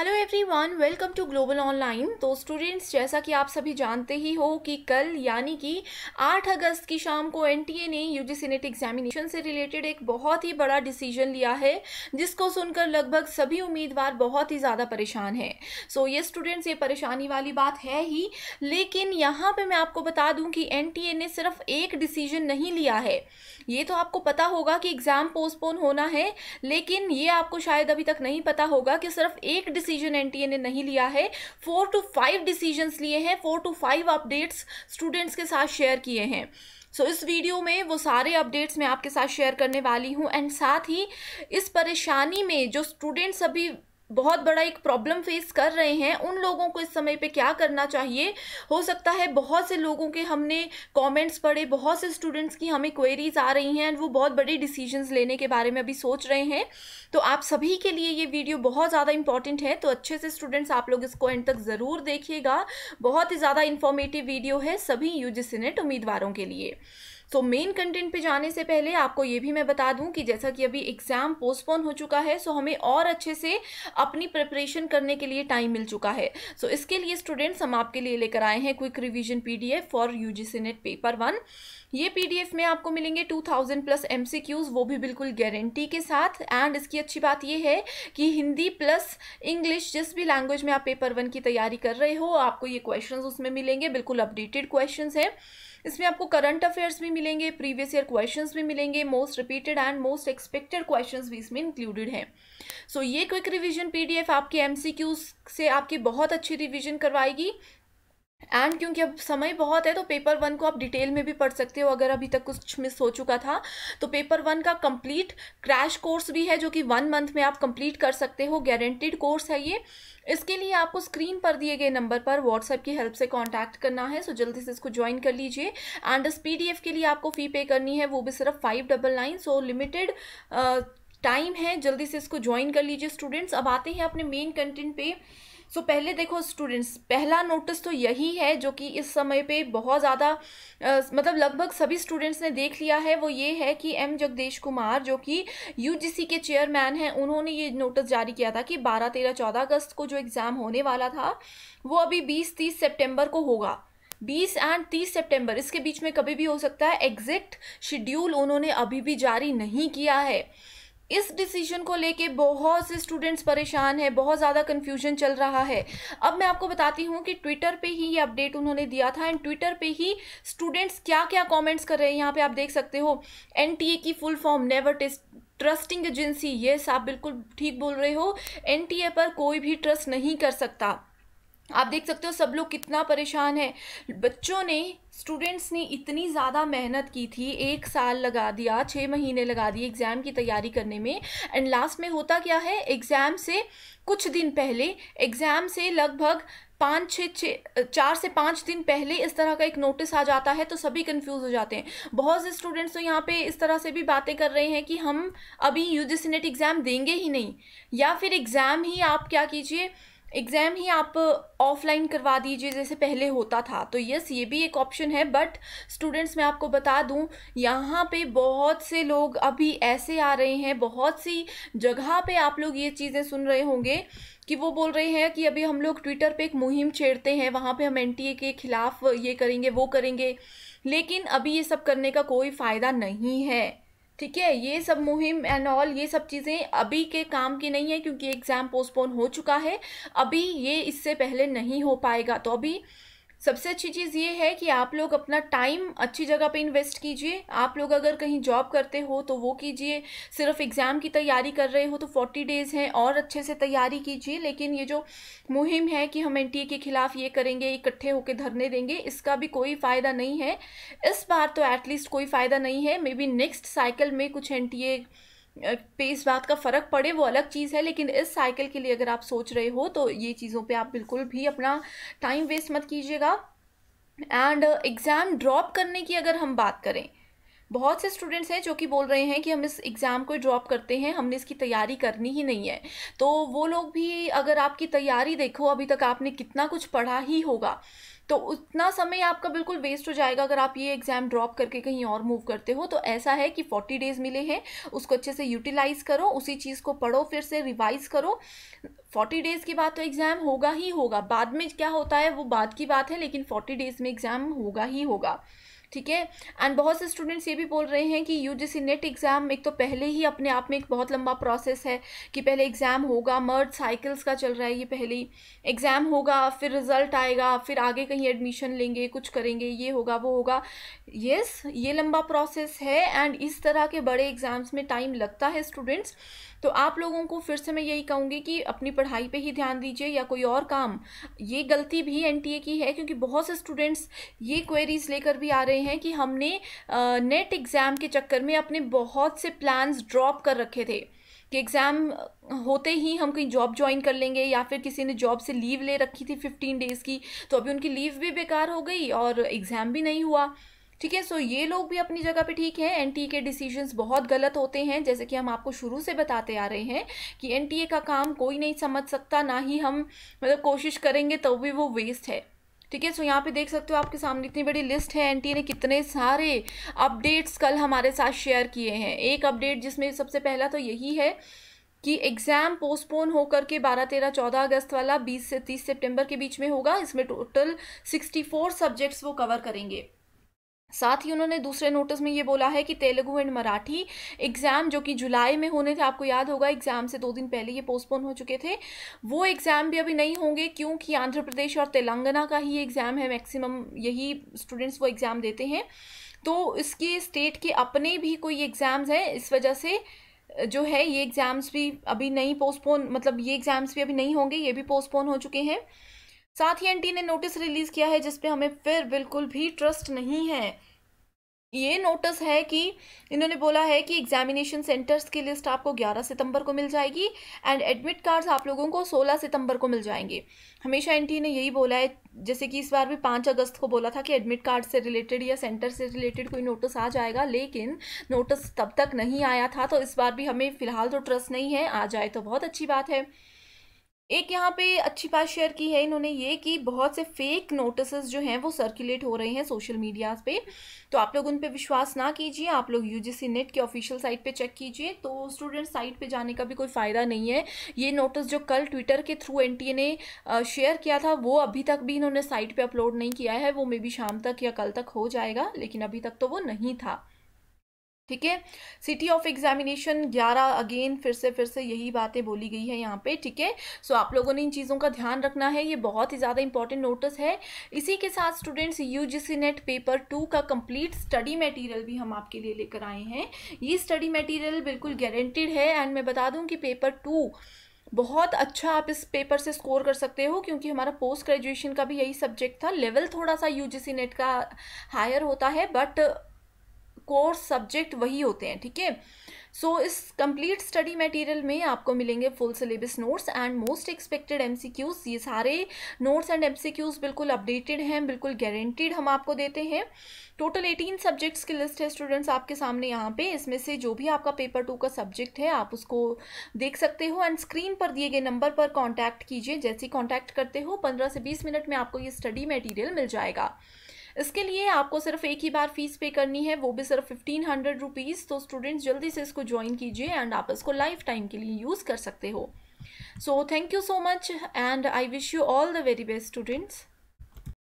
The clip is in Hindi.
hello everyone welcome to global online तो स्टूडेंट्स जैसा कि आप सभी जानते ही हो कि कल यानी कि 8 अगस्त की शाम को एनटीए ने यूजीसी नेट एग्जामिनेशन से रिलेटेड एक बहुत ही बड़ा डिसीजन लिया है जिसको सुनकर लगभग सभी उम्मीदवार बहुत ही ज़्यादा परेशान हैं सो ये स्टूडेंट्स ये परेशानी वाली बात है ही लेकिन यहाँ पर मैं आपको बता दूँ कि एन ने सिर्फ एक डिसीजन नहीं लिया है ये तो आपको पता होगा कि एग्ज़ाम पोस्टपोन होना है लेकिन ये आपको शायद अभी तक नहीं पता होगा कि सिर्फ एक डिसीजन एनटीए ने नहीं लिया है फोर टू फाइव डिसीजंस लिए हैं four to five updates students के साथ शेयर किए हैं सो so, इस वीडियो में वो सारे अपडेट्स मैं आपके साथ शेयर करने वाली हूँ एंड साथ ही इस परेशानी में जो स्टूडेंट्स अभी बहुत बड़ा एक प्रॉब्लम फेस कर रहे हैं उन लोगों को इस समय पे क्या करना चाहिए हो सकता है बहुत से लोगों के हमने कमेंट्स पढ़े बहुत से स्टूडेंट्स की हमें क्वेरीज आ रही हैं एंड वो बहुत बड़े डिसीजंस लेने के बारे में अभी सोच रहे हैं तो आप सभी के लिए ये वीडियो बहुत ज़्यादा इंपॉर्टेंट है तो अच्छे से स्टूडेंट्स आप लोग इसको एंड तक ज़रूर देखिएगा बहुत ही ज़्यादा इन्फॉर्मेटिव वीडियो है सभी यू जी उम्मीदवारों के लिए सो मेन कंटेंट पे जाने से पहले आपको ये भी मैं बता दूं कि जैसा कि अभी एग्ज़ाम पोस्टपोन हो चुका है सो हमें और अच्छे से अपनी प्रिपरेशन करने के लिए टाइम मिल चुका है सो इसके लिए स्टूडेंट्स हम आपके लिए लेकर आए हैं quick revision P for UGC NET paper one ये पीडीएफ में आपको मिलेंगे 2000 प्लस एमसीक्यूज वो भी बिल्कुल गारंटी के साथ एंड इसकी अच्छी बात ये है कि हिंदी प्लस इंग्लिश जिस भी लैंग्वेज में आप पेपर वन की तैयारी कर रहे हो आपको ये क्वेश्चंस उसमें मिलेंगे बिल्कुल अपडेटेड क्वेश्चंस हैं इसमें आपको करंट अफेयर्स भी मिलेंगे प्रीवियस ईयर क्वेश्चंस भी मिलेंगे most repeated and most expected questions भी इसमें इंक्लूडेड हैं सो so, ये क्विक रिवीजन पीडीएफ आपके एमसीक्यूज से आपकी बहुत अच्छी रिवीजन करवाएगी एंड क्योंकि अब समय बहुत है तो पेपर वन को आप डिटेल में भी पढ़ सकते हो अगर अभी तक कुछ मिस हो चुका था तो पेपर वन का कंप्लीट क्रैश कोर्स भी है जो कि वन मंथ में आप कंप्लीट कर सकते हो गारंटेड कोर्स है ये इसके लिए आपको स्क्रीन पर दिए गए नंबर पर व्हाट्सएप की हेल्प से कांटेक्ट करना है सो जल्दी से इसको ज्वाइन कर लीजिए एंड इस पी के लिए आपको फ़ी पे करनी है वो भी सिर्फ five double nine so limited time है जल्दी से इसको ज्वाइन कर लीजिए स्टूडेंट्स अब आते हैं अपने मेन कंटेंट पे सो so, पहले देखो स्टूडेंट्स पहला नोटिस तो यही है जो कि इस समय पे बहुत ज़्यादा मतलब लगभग सभी स्टूडेंट्स ने देख लिया है वो ये है कि एम जगदेश कुमार जो कि यूजीसी के चेयरमैन हैं उन्होंने ये नोटिस जारी किया था कि बारह तेरह चौदह अगस्त को जो एग्ज़ाम होने वाला था वो अभी बीस तीस सेप्टेम्बर को होगा बीस एंड तीस सितंबर इसके बीच में कभी भी हो सकता है एग्जैक्ट शेड्यूल उन्होंने अभी भी जारी नहीं किया है इस डिसीजन को लेके बहुत से स्टूडेंट्स परेशान हैं बहुत ज़्यादा कन्फ्यूजन चल रहा है अब मैं आपको बताती हूँ कि ट्विटर पे ही ये अपडेट उन्होंने दिया था एंड ट्विटर पे ही स्टूडेंट्स क्या क्या कमेंट्स कर रहे हैं यहाँ पे आप देख सकते हो एन की full form never test trusting agency yes आप बिल्कुल ठीक बोल रहे हो एन पर कोई भी ट्रस्ट नहीं कर सकता आप देख सकते हो सब लोग कितना परेशान है बच्चों ने स्टूडेंट्स ने इतनी ज़्यादा मेहनत की थी एक साल लगा दिया छः महीने लगा दिए एग्ज़ाम की तैयारी करने में एंड लास्ट में होता क्या है एग्ज़ाम से कुछ दिन पहले एग्ज़ाम से लगभग पाँच छः छः चार से पाँच दिन पहले इस तरह का एक नोटिस आ जाता है तो सभी कंफ्यूज हो जाते हैं बहुत से स्टूडेंट्स तो यहाँ पे इस तरह से भी बातें कर रहे हैं कि हम अभी यू जी नेट एग्ज़ाम देंगे ही नहीं या फिर एग्ज़ाम ही आप क्या कीजिए एग्ज़ाम ही आप ऑफलाइन करवा दीजिए जैसे पहले होता था तो यस ये भी एक ऑप्शन है बट स्टूडेंट्स मैं आपको बता दूं यहाँ पे बहुत से लोग अभी ऐसे आ रहे हैं बहुत सी जगह पे आप लोग ये चीज़ें सुन रहे होंगे कि वो बोल रहे हैं कि अभी हम लोग ट्विटर पे एक मुहिम छेड़ते हैं वहाँ पे हम एन के ख़िलाफ़ ये करेंगे वो करेंगे लेकिन अभी ये सब करने का कोई फ़ायदा नहीं है ठीक है ये सब मुहिम एंड ऑल ये सब चीज़ें अभी के काम की नहीं है क्योंकि एग्ज़ाम पोस्टपोन हो चुका है अभी ये इससे पहले नहीं हो पाएगा तो अभी सबसे अच्छी चीज़ ये है कि आप लोग अपना टाइम अच्छी जगह पे इन्वेस्ट कीजिए आप लोग अगर कहीं जॉब करते हो तो वो कीजिए सिर्फ एग्ज़ाम की तैयारी कर रहे हो तो फोर्टी डेज़ हैं और अच्छे से तैयारी कीजिए लेकिन ये जो मुहिम है कि हम एन के ख़िलाफ़ ये करेंगे इकट्ठे होकर धरने देंगे इसका भी कोई फ़ायदा नहीं है इस बार तो एटलीस्ट कोई फ़ायदा नहीं है मे बी नेक्स्ट साइकिल में कुछ एन पे इस बात का फ़र्क पड़े वो अलग चीज़ है लेकिन इस साइकिल के लिए अगर आप सोच रहे हो तो ये चीज़ों पे आप बिल्कुल भी अपना टाइम वेस्ट मत कीजिएगा एंड एग्ज़ाम ड्रॉप करने की अगर हम बात करें बहुत से स्टूडेंट्स हैं जो कि बोल रहे हैं कि हम इस एग्ज़ाम को ड्रॉप करते हैं हमने इसकी तैयारी करनी ही नहीं है तो वो लोग भी अगर आपकी तैयारी देखो अभी तक आपने कितना कुछ पढ़ा ही होगा तो उतना समय आपका बिल्कुल वेस्ट हो जाएगा अगर आप ये एग्ज़ाम ड्रॉप करके कहीं और मूव करते हो तो ऐसा है कि फोर्टी डेज़ मिले हैं उसको अच्छे से यूटिलाइज़ करो उसी चीज़ को पढ़ो फिर से रिवाइज़ करो फोर्टी डेज़ के बाद तो एग्ज़ाम होगा ही होगा बाद में क्या होता है वो बाद की बात है लेकिन फोर्टी डेज़ में एग्ज़ाम होगा ही होगा ठीक है एंड बहुत से स्टूडेंट्स ये भी बोल रहे हैं कि यू जी नेट एग्ज़ाम एक तो पहले ही अपने आप में एक बहुत लंबा प्रोसेस है कि पहले एग्ज़ाम होगा मर्ज साइकिल्स का चल रहा है ये पहले ही एग्ज़ाम होगा फिर रिज़ल्ट आएगा फिर आगे कहीं एडमिशन लेंगे कुछ करेंगे ये होगा वो होगा येस yes, ये लंबा प्रोसेस है एंड इस तरह के बड़े एग्ज़ाम्स में टाइम लगता है स्टूडेंट्स तो आप लोगों को फिर से मैं यही कहूँगी कि अपनी पढ़ाई पे ही ध्यान दीजिए या कोई और काम ये गलती भी एनटीए की है क्योंकि बहुत से स्टूडेंट्स ये क्वेरीज लेकर भी आ रहे हैं हैं कि हमने नेट एग्ज़ाम के चक्कर में अपने बहुत से प्लान्स ड्रॉप कर रखे थे कि एग्ज़ाम होते ही हम कहीं जॉब ज्वाइन कर लेंगे या फिर किसी ने जॉब से लीव ले रखी थी फिफ्टीन डेज़ की तो अभी उनकी लीव भी बेकार हो गई और एग्ज़ाम भी नहीं हुआ ठीक है सो ये लोग भी अपनी जगह पे ठीक हैं एनटीए के डिसीजंस बहुत गलत होते हैं जैसे कि हम आपको शुरू से बताते आ रहे हैं कि एनटीए का काम कोई नहीं समझ सकता ना ही हम मतलब कोशिश करेंगे तो भी वो वेस्ट है ठीक है सो यहाँ पे देख सकते हो आपके सामने इतनी बड़ी लिस्ट है एनटीए ने कितने सारे अपडेट्स कल हमारे साथ शेयर किए हैं एक अपडेट जिसमें सबसे पहला तो यही है कि एग्ज़ाम पोस्टपोन होकर के 12, 13, 14 अगस्त वाला 20 से 30 सितंबर के बीच में होगा इसमें टोटल 64 सब्जेक्ट्स वो कवर करेंगे साथ ही उन्होंने दूसरे नोटिस में ये बोला है कि तेलुगु एंड मराठी एग्ज़ाम जो कि जुलाई में होने थे आपको याद होगा एग्ज़ाम से दो दिन पहले ये पोस्टपोन हो चुके थे वो एग्ज़ाम भी अभी नहीं होंगे क्योंकि आंध्र प्रदेश और तेलंगाना का ही एग्ज़ाम है मैक्सिमम यही स्टूडेंट्स वो एग्ज़ाम देते हैं तो इसके स्टेट के अपने भी कोई एग्ज़ाम्स हैं इस वजह से जो है ये एग्ज़ाम्स भी अभी नहीं पोस्टपोन मतलब ये एग्ज़ाम्स भी अभी नहीं होंगे ये भी पोस्टपोन हो चुके हैं साथ ही एनटी ने नोटिस रिलीज किया है जिसपे हमें फिर बिल्कुल भी ट्रस्ट नहीं है ये नोटिस है कि इन्होंने बोला है कि एग्जामिनेशन सेंटर्स की लिस्ट आपको 11 सितंबर को मिल जाएगी एंड एडमिट कार्ड्स आप लोगों को 16 सितंबर को मिल जाएंगे हमेशा एनटी ने यही बोला है जैसे कि इस बार भी पाँच अगस्त को बोला था कि एडमिट कार्ड से रिलेटेड या सेंटर से रिलेटेड कोई नोटिस आ जाएगा लेकिन नोटिस तब तक नहीं आया था तो इस बार भी हमें फ़िलहाल तो ट्रस्ट नहीं है आ जाए तो बहुत अच्छी बात है एक यहाँ पे अच्छी बात शेयर की है इन्होंने ये कि बहुत से फेक नोटिस जो हैं वो सर्कुलेट हो रहे हैं सोशल मीडियाज़ पे तो आप लोग उन पे विश्वास ना कीजिए आप लोग यूजीसी नेट के ऑफिशियल साइट पे चेक कीजिए तो स्टूडेंट साइट पे जाने का भी कोई फ़ायदा नहीं है ये नोटिस जो कल ट्विटर के थ्रू एन ने शेयर किया था वो अभी तक भी इन्होंने साइट पर अपलोड नहीं किया है वो मे बी शाम तक या कल तक हो जाएगा लेकिन अभी तक तो वो नहीं था ठीक है सिटी ऑफ एग्जामिनेशन ग्यारह अगेन फिर से फिर से यही बातें बोली गई है यहाँ पे ठीक है सो आप लोगों ने इन चीज़ों का ध्यान रखना है ये बहुत ही ज़्यादा इंपॉर्टेंट नोटिस है इसी के साथ students UGC NET paper two का कंप्लीट स्टडी मटेरियल भी हम आपके लिए लेकर आए हैं ये स्टडी मटीरियल बिल्कुल गारंटेड है एंड मैं बता दूँ कि पेपर टू बहुत अच्छा आप इस पेपर से स्कोर कर सकते हो क्योंकि हमारा पोस्ट ग्रेजुएशन का भी यही सब्जेक्ट था लेवल थोड़ा सा यूजीसी नेट का हायर होता है बट कोर्स सब्जेक्ट वही होते हैं ठीक है सो इस कंप्लीट स्टडी मटेरियल में आपको मिलेंगे full syllabus notes and most expected MCQs ये सारे नोट्स एंड एमसीक्यूज बिल्कुल अपडेटेड हैं बिल्कुल गारंटीड हम आपको देते हैं टोटल एटीन सब्जेक्ट्स की लिस्ट है स्टूडेंट्स आपके सामने यहाँ पे इसमें से जो भी आपका पेपर टू का सब्जेक्ट है आप उसको देख सकते हो एंड स्क्रीन पर दिए गए नंबर पर कॉन्टैक्ट कीजिए जैसे कॉन्टैक्ट करते हो पंद्रह से बीस मिनट में आपको ये स्टडी मटीरियल मिल जाएगा इसके लिए आपको सिर्फ एक ही बार फीस पे करनी है वो भी सिर्फ फिफ्टीन हंड्रेड रुपीज़ तो स्टूडेंट्स जल्दी से इसको ज्वाइन कीजिए एंड आप इसको लाइफ टाइम के लिए यूज़ कर सकते हो so thank you so much and I wish you all the very best students